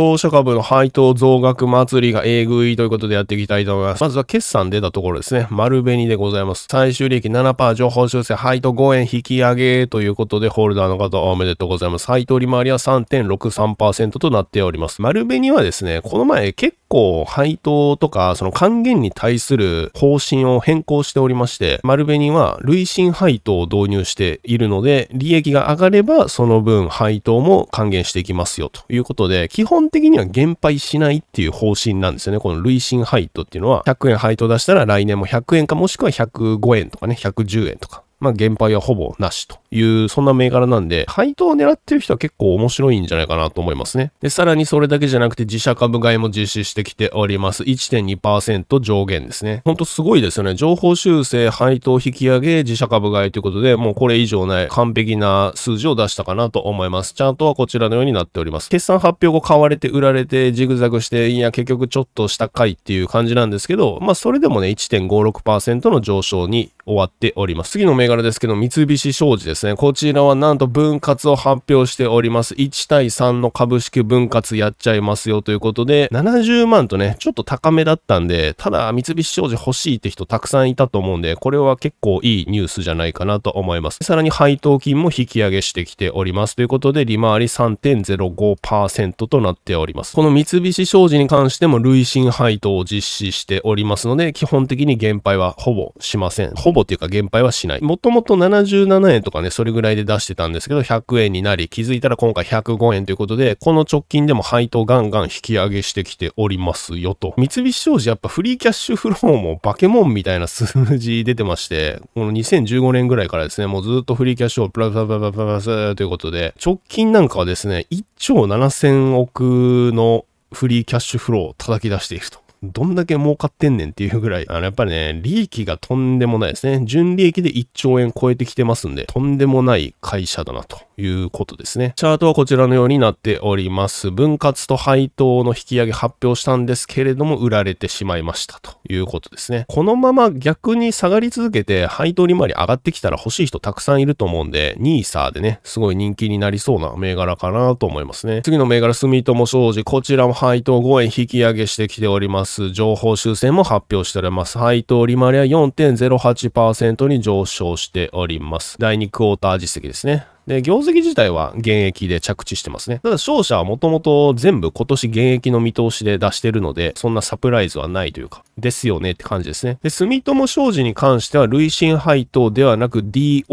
費者株の配当増額祭りがえぐいということでやっていきたいと思います。まずは決算出たところですね。丸紅でございます。最終利益7%情報修正配当5円引き上げということで、ホルダーの方おめでとうございます。配当利回りは3.63%となっております。丸紅はですね、この前結構配当とか、その還元に対する方針を変更しておりまして、丸紅は累進配当を導入しているので、利益が上がればその分配当も還元していきますよということで、基本本的には減配しないっていう方針なんですよね。この累進配当っていうのは、100円配当出したら来年も100円かもしくは105円とかね、110円とか。まあ、減配はほぼなしという、そんな銘柄なんで、配当を狙ってる人は結構面白いんじゃないかなと思いますね。で、さらにそれだけじゃなくて自社株買いも実施してきております。1.2%上限ですね。ほんとすごいですよね。情報修正、配当引き上げ、自社株買いということで、もうこれ以上ない完璧な数字を出したかなと思います。チャートはこちらのようになっております。決算発表後買われて売られてジグザグして、いや、結局ちょっとした回っていう感じなんですけど、まあ、それでもね、1.56%の上昇に終わっております。次の銘柄ですけど、三菱商事ですね。こちらはなんと分割を発表しております。1対3の株式分割やっちゃいますよということで、70万とね、ちょっと高めだったんで、ただ三菱商事欲しいって人たくさんいたと思うんで、これは結構いいニュースじゃないかなと思います。さらに配当金も引き上げしてきております。ということで、利回り3.05%となっております。この三菱商事に関しても累進配当を実施しておりますので、基本的に減配はほぼしません。ほぼというか減配はしない。もともと77円とかね、それぐらいで出してたんですけど、100円になり、気づいたら今回105円ということで、この直近でも配当ガンガン引き上げしてきておりますよと。三菱商事やっぱフリーキャッシュフローもバケモンみたいな数字出てまして、この2015年ぐらいからですね、もうずっとフリーキャッシュをプラプラプラプラプラプラということで、直近なんかはですね、1兆7000億のフリーキャッシュフローを叩き出していると。どんだけ儲かってんねんっていうぐらい、あの、やっぱりね、利益がとんでもないですね。純利益で1兆円超えてきてますんで、とんでもない会社だなということですね。チャートはこちらのようになっております。分割と配当の引き上げ発表したんですけれども、売られてしまいましたということですね。このまま逆に下がり続けて、配当利回り上がってきたら欲しい人たくさんいると思うんで、NISA でね、すごい人気になりそうな銘柄かなと思いますね。次の銘柄、住友商事、こちらも配当5円引き上げしてきております。ス情報修正も発表しております。配当利回りは4.08%に上昇しております。第2クォーター実績ですね。で、業績自体は現役で着地してますね。ただ勝者はもともと全部今年現役の見通しで出してるので、そんなサプライズはないというか、ですよねって感じですね。で、住友商事に関しては、累進配当ではなく DOE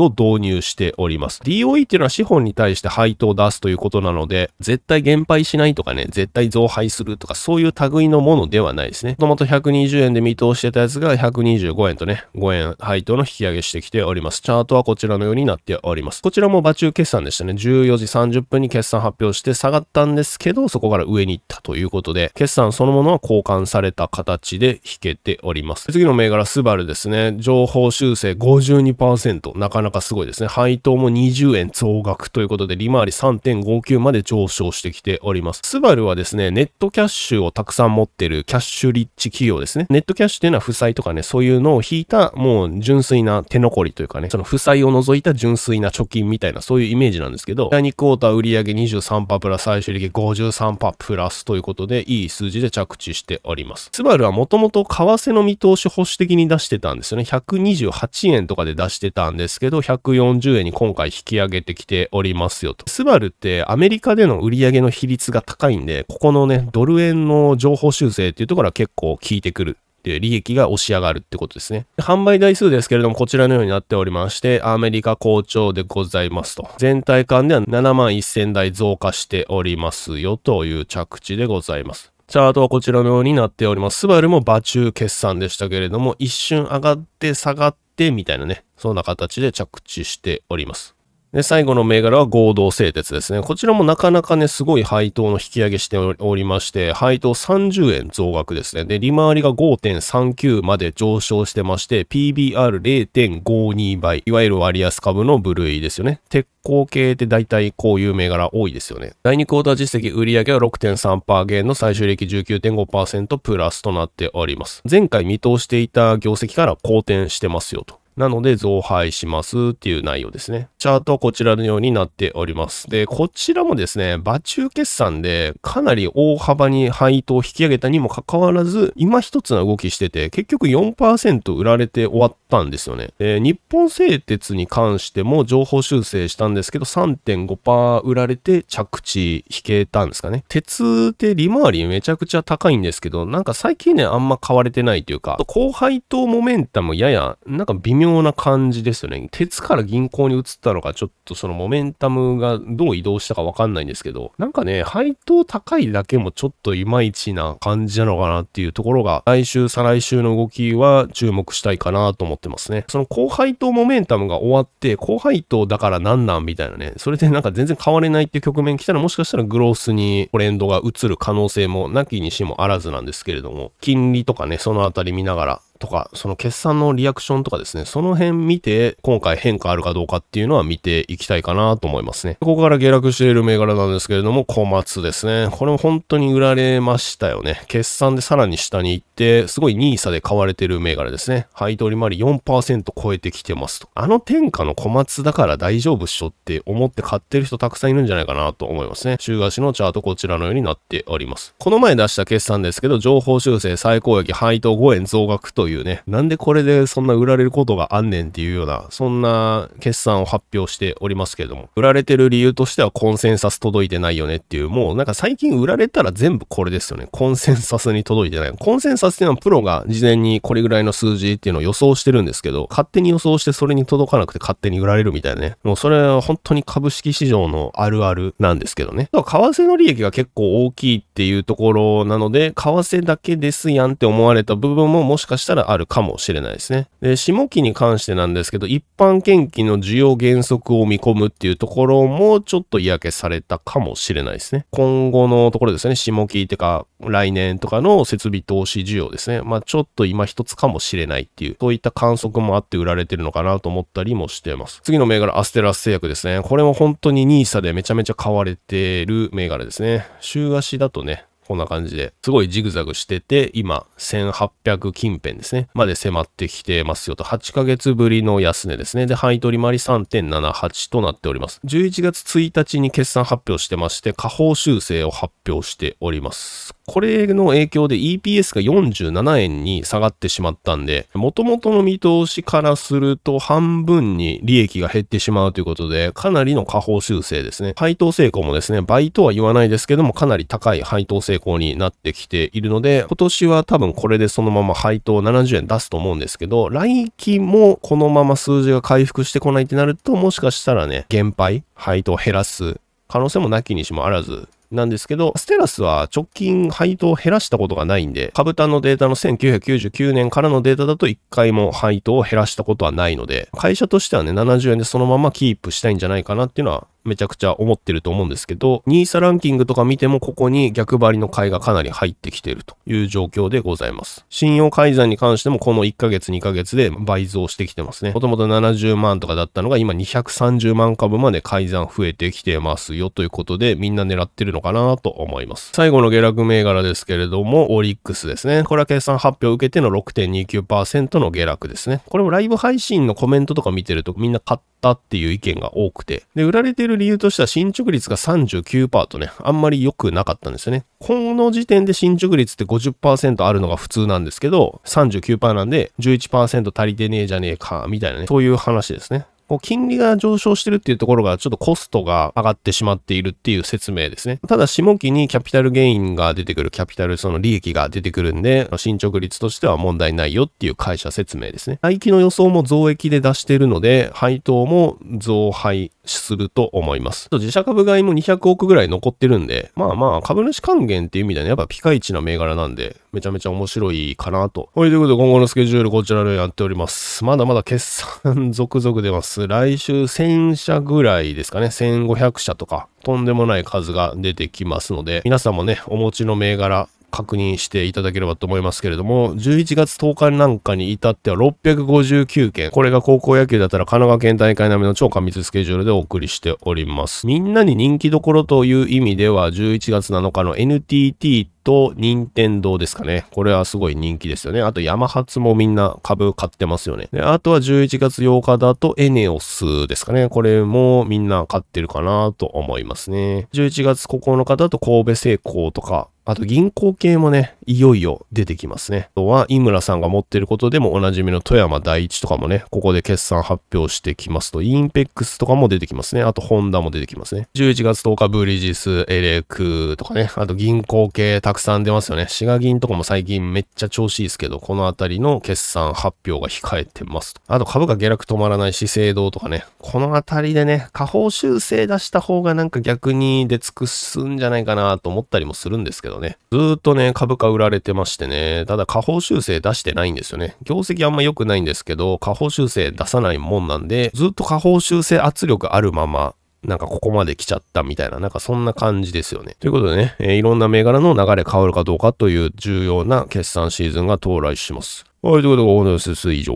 を導入しております。DOE っていうのは資本に対して配当を出すということなので、絶対減配しないとかね、絶対増配するとか、そういう類のものではないですね。もともと120円で見通してたやつが125円とね、5円配当の引き上げしてきております。チャートはこちらのようになっております。こちらも場中決算でしたね。14時30分に決算発表して下がったんですけど、そこから上に行ったということで、決算そのものは交換された形で引けております。次の銘柄、スバルですね。情報修正52%。なかなかすごいですね。配当も20円増額ということで、利回り3.59まで上昇してきております。スバルはですね、ネットキャッシュをたくさん持ってるキャッシュリッチ企業ですね。ネットキャッシュっていうのは負債とかね、そういうのを引いた、もう純粋な手残りというかね、その負債を除いた純粋な貯金金みたいな、そういうイメージなんですけど、第2クォーター売上23%プラス、最終利益53%プラスということで、いい数字で着地しております。スバルはもともと為替の見通し保守的に出してたんですよね。128円とかで出してたんですけど、140円に今回引き上げてきておりますよと。スバルってアメリカでの売上の比率が高いんで、ここのね、ドル円の情報修正っていうところは結構効いてくるいう利益が押し上がるってことですね。販売台数ですけれども、こちらのようになっておりまして、アメリカ好調でございますと。全体間では7万1000台増加しておりますよという着地でございます。チャートはこちらのようになっております。スバルも馬中決算でしたけれども、一瞬上がって下がってみたいなね、そんな形で着地しております。で、最後の銘柄は合同製鉄ですね。こちらもなかなかね、すごい配当の引き上げしておりまして、配当30円増額ですね。で、利回りが5.39まで上昇してまして、PBR0.52 倍。いわゆる割安株の部類ですよね。鉄鋼系って大体こういう銘柄多いですよね。第2クォーター実績売上は6.3%減の最終利益19.5%プラスとなっております。前回見通していた業績から好転してますよと。なので、増配しますっていう内容ですね。チャートはこちらのようになっております。で、こちらもですね、場中決算でかなり大幅に配当を引き上げたにもかかわらず、今一つの動きしてて、結局4%売られて終わったったんですよね。日本製鉄に関しても情報修正したんですけど、3.5%売られて着地引けたんですかね。鉄って利回りめちゃくちゃ高いんですけど、なんか最近ね、あんま買われてないというか、後輩とモメンタムやや、なんか微妙な感じですよね。鉄から銀行に移ったのか、ちょっとそのモメンタムがどう移動したかわかんないんですけど、なんかね、配当高いだけもちょっといまいちな感じなのかなっていうところが、来週、再来週の動きは注目したいかなと思ってってますね。その後輩とモメンタムが終わって、後輩とだからなんなんみたいなね、それでなんか全然変われないっていう局面来たらもしかしたらグロースにトレンドが移る可能性もなきにしもあらずなんですけれども、金利とかね、そのあたり見ながらとか、その決算のリアクションとかですね、その辺見て、今回変化あるかどうかっていうのは見ていきたいかなと思いますね。ここから下落している銘柄なんですけれども、小松ですね。これも本当に売られましたよね。決算でさらに下に行って、すごい NISA で買われてる銘柄ですね。配当利回り4%超えてきてますと。あの天下の小松だから大丈夫っしょって思って買ってる人たくさんいるんじゃないかなと思いますね。週足のチャートこちらのようになっております。この前出した決算ですけど、情報修正最高益配当5円増額とというね、なんでこれでそんな売られることがあんねんっていうような、そんな決算を発表しておりますけれども、売られてる理由としてはコンセンサス届いてないよねっていう、もうなんか最近売られたら全部これですよね。コンセンサスに届いてない。コンセンサスっていうのはプロが事前にこれぐらいの数字っていうのを予想してるんですけど、勝手に予想してそれに届かなくて勝手に売られるみたいなね。もうそれは本当に株式市場のあるあるなんですけどね。為替の利益が結構大きいっていうところなので、為替だけですやんって思われた部分ももしかしたららあるかもしれないですね。で、下期に関してなんですけど、一般献金の需要減速を見込むっていうところもちょっと嫌気されたかもしれないですね。今後のところですね、下期ってか、来年とかの設備投資需要ですね。まあちょっと今一つかもしれないっていう、そういった観測もあって売られてるのかなと思ったりもしてます。次の銘柄、アステラス製薬ですね。これも本当に NISA でめちゃめちゃ買われてる銘柄ですね。週足だとね、こんな感じで、すごいジグザグしてて、今、1800近辺ですね、まで迫ってきてますよと、8ヶ月ぶりの安値ですね。で、範囲取り回り3.78となっております。11月1日に決算発表してまして、下方修正を発表しております。これの影響で EPS が47円に下がってしまったんで、元々の見通しからすると半分に利益が減ってしまうということで、かなりの下方修正ですね。配当成功もですね、倍とは言わないですけども、かなり高い配当成功傾向になってきているので、今年は多分これでそのまま配当70円出すと思うんですけど、来期もこのまま数字が回復してこないってなると、もしかしたらね、減配、配当を減らす可能性もなきにしもあらずなんですけど、ステラスは直近配当を減らしたことがないんで、株単のデータの1999年からのデータだと1回も配当を減らしたことはないので、会社としてはね、70円でそのままキープしたいんじゃないかなっていうのはめちゃくちゃ思ってると思うんですけど、NISA ランキングとか見てもここに逆張りの買いがかなり入ってきてるという状況でございます。信用改ざんに関してもこの1ヶ月2ヶ月で倍増してきてますね。もともと70万とかだったのが今230万株まで改ざん増えてきてますよということでみんな狙ってるのかなと思います。最後の下落銘柄ですけれども、オリックスですね。これは決算発表を受けての6.29%の下落ですね。これもライブ配信のコメントとか見てるとみんな買ったっていう意見が多くて。で、売られてる理由としては進捗率が39%とね、あんまり良くなかったんですよね。この時点で進捗率って50%あるのが普通なんですけど、39%なんで11%足りてねえじゃねえか、みたいなね、そういう話ですね。金利が上昇してるっていうところが、ちょっとコストが上がってしまっているっていう説明ですね。ただ、下期にキャピタルゲインが出てくる、キャピタル、その利益が出てくるんで、進捗率としては問題ないよっていう会社説明ですね。来期の予想も増益で出してるので、配当も増配すると思います。自社株買いも200億ぐらい残ってるんで、まあまあ株主還元っていう意味ではね、やっぱピカイチな銘柄なんで、めちゃめちゃ面白いかなと。はい、ということで今後のスケジュールこちらでやっております。まだまだ決算続々出ます。来週1000社ぐらいですかね、1500社とか、とんでもない数が出てきますので、皆さんもね、お持ちの銘柄、確認していただければと思いますけれども、11月10日なんかに至っては659件。これが高校野球だったら神奈川県大会並みの超過密スケジュールでお送りしております。みんなに人気どころという意味では、11月7日の NTT と任天堂ですかね。これはすごい人気ですよね。あとヤマハツもみんな株買ってますよね。で、あとは11月8日だとエネオスですかね。これもみんな買ってるかなと思いますね。11月9日だと神戸製鋼とかあと銀行系もね、いよいよ出てきますね。あとは、井村さんが持ってることでもおなじみの富山第一とかもね、ここで決算発表してきますと、インペックスとかも出てきますね。あと、ホンダも出てきますね。11月10日、ブリジス、エレクとかね、あと銀行系たくさん出ますよね。滋賀銀とかも最近めっちゃ調子いいですけど、このあたりの決算発表が控えてますと。あと、株価下落止まらない資生堂とかね、このあたりでね、下方修正出した方がなんか逆に出尽くすんじゃないかなと思ったりもするんですけど、ね。ずっとね、株価売られてましてね、ただ下方修正出してないんですよね。業績あんま良くないんですけど、下方修正出さないもんなんで、ずっと下方修正圧力あるまま、なんかここまで来ちゃったみたいな、なんかそんな感じですよね。ということでね、えー、いろんな銘柄の流れ変わるかどうかという重要な決算シーズンが到来します。はい、ということで、ナーです。以上。